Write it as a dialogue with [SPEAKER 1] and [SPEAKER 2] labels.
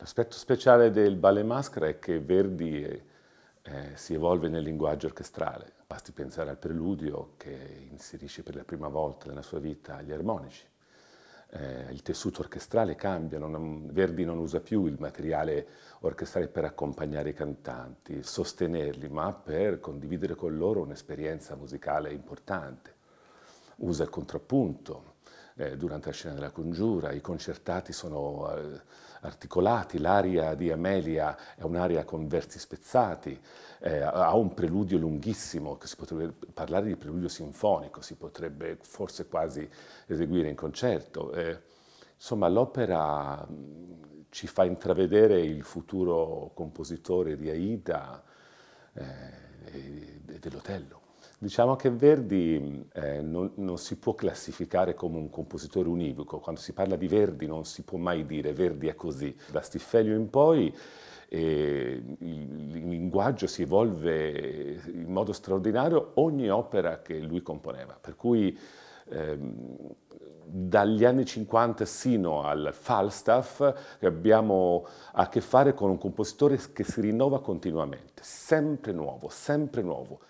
[SPEAKER 1] L'aspetto speciale del Ballet Maschera è che Verdi eh, eh, si evolve nel linguaggio orchestrale. Basti pensare al preludio che inserisce per la prima volta nella sua vita gli armonici. Eh, il tessuto orchestrale cambia, non, Verdi non usa più il materiale orchestrale per accompagnare i cantanti, sostenerli, ma per condividere con loro un'esperienza musicale importante. Usa il contrappunto, eh, durante la scena della congiura, i concertati sono eh, articolati, l'aria di Amelia è un'aria con versi spezzati, eh, ha un preludio lunghissimo, si potrebbe parlare di preludio sinfonico, si potrebbe forse quasi eseguire in concerto. Eh, insomma l'opera mm, ci fa intravedere il futuro compositore di Aida eh, e dell'Otello. Diciamo che Verdi eh, non, non, si può classificare come un compositore univoco, quando si parla di Verdi non si può mai dire Verdi è così. Da Stiffelio in poi eh, il, il, linguaggio si evolve in modo straordinario ogni opera che lui componeva, per cui eh, dagli anni 50 sino al Falstaff abbiamo a che fare con un compositore che si rinnova continuamente, sempre nuovo, sempre nuovo.